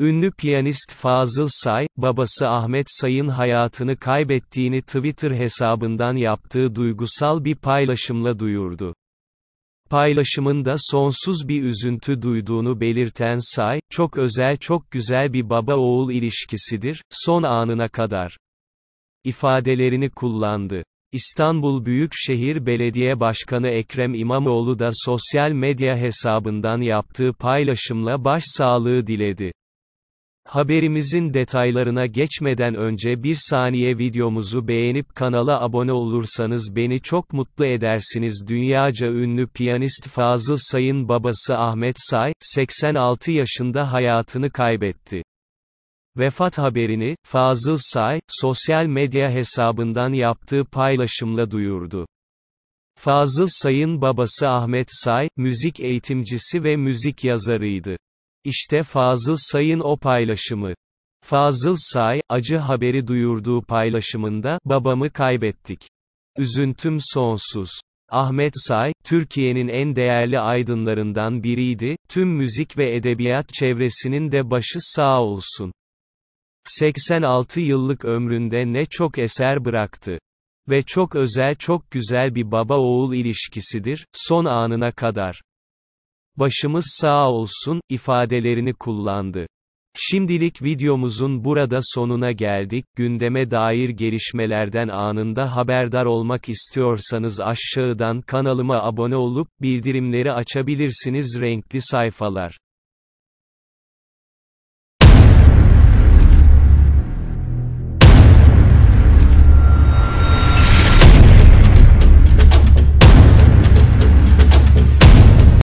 Ünlü piyanist Fazıl Say, babası Ahmet Say'ın hayatını kaybettiğini Twitter hesabından yaptığı duygusal bir paylaşımla duyurdu. Paylaşımında sonsuz bir üzüntü duyduğunu belirten Say, çok özel çok güzel bir baba-oğul ilişkisidir, son anına kadar. ifadelerini kullandı. İstanbul Büyükşehir Belediye Başkanı Ekrem İmamoğlu da sosyal medya hesabından yaptığı paylaşımla başsağlığı diledi. Haberimizin detaylarına geçmeden önce bir saniye videomuzu beğenip kanala abone olursanız beni çok mutlu edersiniz. Dünyaca ünlü piyanist Fazıl Say'ın babası Ahmet Say, 86 yaşında hayatını kaybetti. Vefat haberini, Fazıl Say, sosyal medya hesabından yaptığı paylaşımla duyurdu. Fazıl Say'ın babası Ahmet Say, müzik eğitimcisi ve müzik yazarıydı. İşte Fazıl Say'ın o paylaşımı. Fazıl Say, acı haberi duyurduğu paylaşımında, babamı kaybettik. Üzüntüm sonsuz. Ahmet Say, Türkiye'nin en değerli aydınlarından biriydi, tüm müzik ve edebiyat çevresinin de başı sağ olsun. 86 yıllık ömründe ne çok eser bıraktı. Ve çok özel çok güzel bir baba-oğul ilişkisidir, son anına kadar başımız sağ olsun, ifadelerini kullandı. Şimdilik videomuzun burada sonuna geldik. Gündeme dair gelişmelerden anında haberdar olmak istiyorsanız aşağıdan kanalıma abone olup bildirimleri açabilirsiniz. Renkli sayfalar